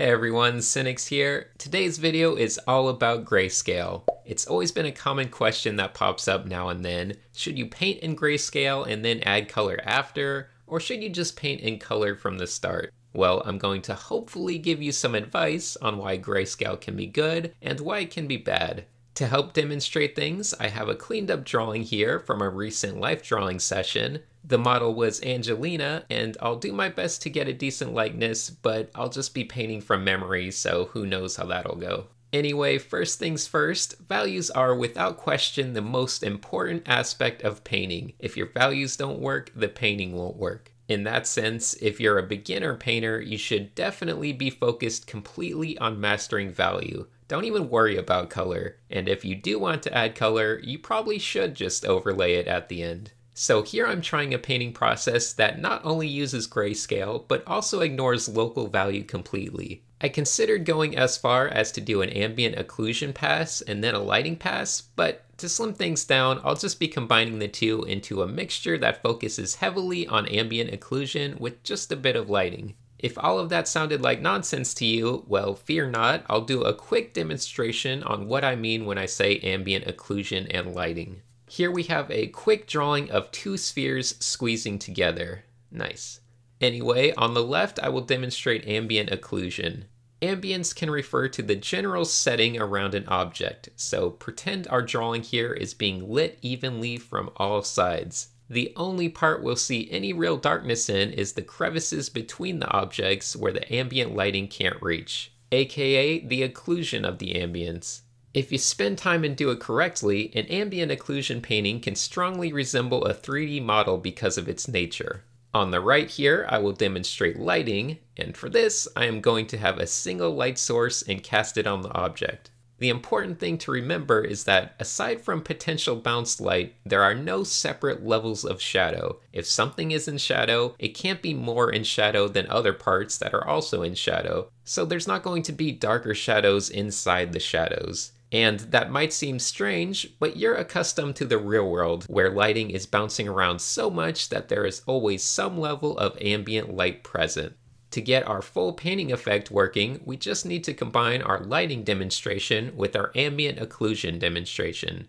Hey everyone, Cynics here. Today's video is all about grayscale. It's always been a common question that pops up now and then. Should you paint in grayscale and then add color after, or should you just paint in color from the start? Well, I'm going to hopefully give you some advice on why grayscale can be good and why it can be bad. To help demonstrate things, I have a cleaned up drawing here from a recent life drawing session. The model was Angelina, and I'll do my best to get a decent likeness, but I'll just be painting from memory, so who knows how that'll go. Anyway, first things first, values are without question the most important aspect of painting. If your values don't work, the painting won't work. In that sense, if you're a beginner painter, you should definitely be focused completely on mastering value. Don't even worry about color. And if you do want to add color, you probably should just overlay it at the end. So here I'm trying a painting process that not only uses grayscale, but also ignores local value completely. I considered going as far as to do an ambient occlusion pass and then a lighting pass, but to slim things down, I'll just be combining the two into a mixture that focuses heavily on ambient occlusion with just a bit of lighting. If all of that sounded like nonsense to you, well, fear not, I'll do a quick demonstration on what I mean when I say ambient occlusion and lighting. Here we have a quick drawing of two spheres squeezing together. Nice. Anyway, on the left I will demonstrate ambient occlusion. Ambience can refer to the general setting around an object, so pretend our drawing here is being lit evenly from all sides. The only part we'll see any real darkness in is the crevices between the objects where the ambient lighting can't reach, aka the occlusion of the ambience. If you spend time and do it correctly, an ambient occlusion painting can strongly resemble a 3D model because of its nature. On the right here, I will demonstrate lighting, and for this, I am going to have a single light source and cast it on the object. The important thing to remember is that, aside from potential bounce light, there are no separate levels of shadow. If something is in shadow, it can't be more in shadow than other parts that are also in shadow, so there's not going to be darker shadows inside the shadows. And that might seem strange, but you're accustomed to the real world where lighting is bouncing around so much that there is always some level of ambient light present. To get our full painting effect working, we just need to combine our lighting demonstration with our ambient occlusion demonstration.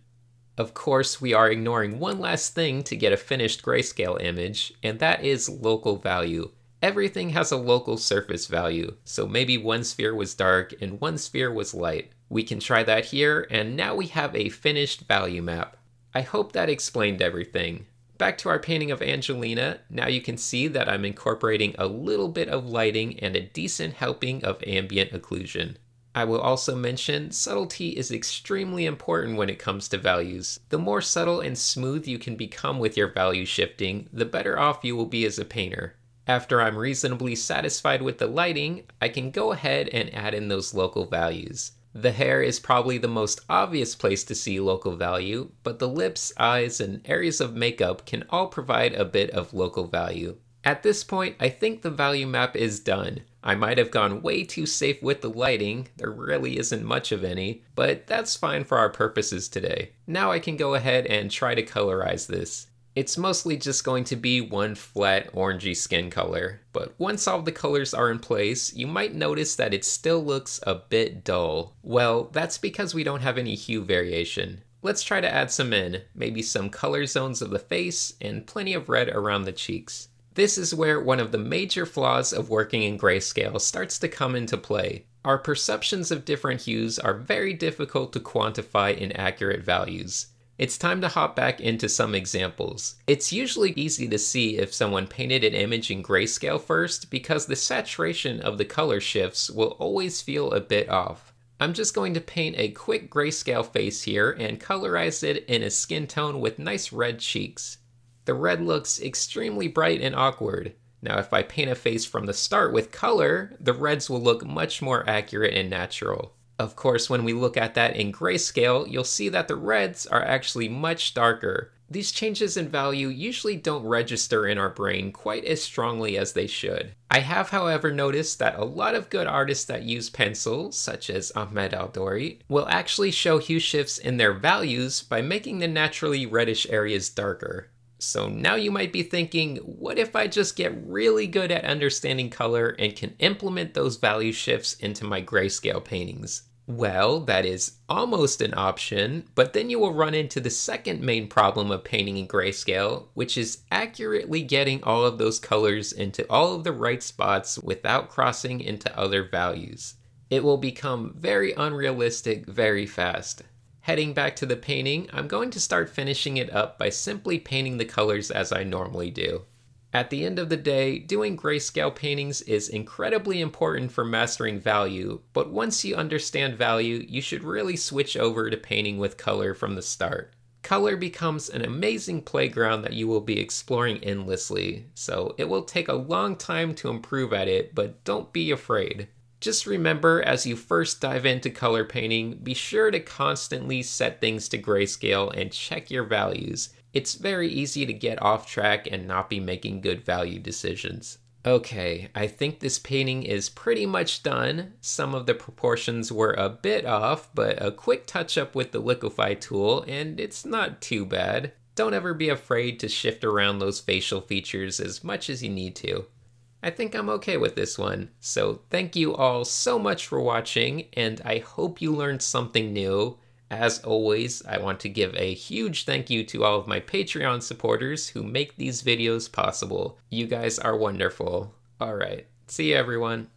Of course, we are ignoring one last thing to get a finished grayscale image, and that is local value. Everything has a local surface value, so maybe one sphere was dark and one sphere was light. We can try that here, and now we have a finished value map. I hope that explained everything. Back to our painting of Angelina, now you can see that I'm incorporating a little bit of lighting and a decent helping of ambient occlusion. I will also mention subtlety is extremely important when it comes to values. The more subtle and smooth you can become with your value shifting, the better off you will be as a painter. After I'm reasonably satisfied with the lighting, I can go ahead and add in those local values. The hair is probably the most obvious place to see local value, but the lips, eyes, and areas of makeup can all provide a bit of local value. At this point, I think the value map is done. I might have gone way too safe with the lighting, there really isn't much of any, but that's fine for our purposes today. Now I can go ahead and try to colorize this. It's mostly just going to be one flat orangey skin color, but once all the colors are in place, you might notice that it still looks a bit dull. Well, that's because we don't have any hue variation. Let's try to add some in, maybe some color zones of the face and plenty of red around the cheeks. This is where one of the major flaws of working in grayscale starts to come into play. Our perceptions of different hues are very difficult to quantify in accurate values. It's time to hop back into some examples. It's usually easy to see if someone painted an image in grayscale first because the saturation of the color shifts will always feel a bit off. I'm just going to paint a quick grayscale face here and colorize it in a skin tone with nice red cheeks. The red looks extremely bright and awkward. Now if I paint a face from the start with color, the reds will look much more accurate and natural. Of course, when we look at that in grayscale, you'll see that the reds are actually much darker. These changes in value usually don't register in our brain quite as strongly as they should. I have, however, noticed that a lot of good artists that use pencil, such as Ahmed Al-Dori, will actually show hue shifts in their values by making the naturally reddish areas darker. So now you might be thinking, what if I just get really good at understanding color and can implement those value shifts into my grayscale paintings? Well, that is almost an option, but then you will run into the second main problem of painting in grayscale, which is accurately getting all of those colors into all of the right spots without crossing into other values. It will become very unrealistic very fast. Heading back to the painting, I'm going to start finishing it up by simply painting the colors as I normally do. At the end of the day, doing grayscale paintings is incredibly important for mastering value, but once you understand value, you should really switch over to painting with color from the start. Color becomes an amazing playground that you will be exploring endlessly, so it will take a long time to improve at it, but don't be afraid. Just remember, as you first dive into color painting, be sure to constantly set things to grayscale and check your values. It's very easy to get off track and not be making good value decisions. Okay, I think this painting is pretty much done. Some of the proportions were a bit off, but a quick touch up with the liquify tool and it's not too bad. Don't ever be afraid to shift around those facial features as much as you need to. I think I'm okay with this one. So thank you all so much for watching, and I hope you learned something new. As always, I want to give a huge thank you to all of my Patreon supporters who make these videos possible. You guys are wonderful. Alright, see you everyone.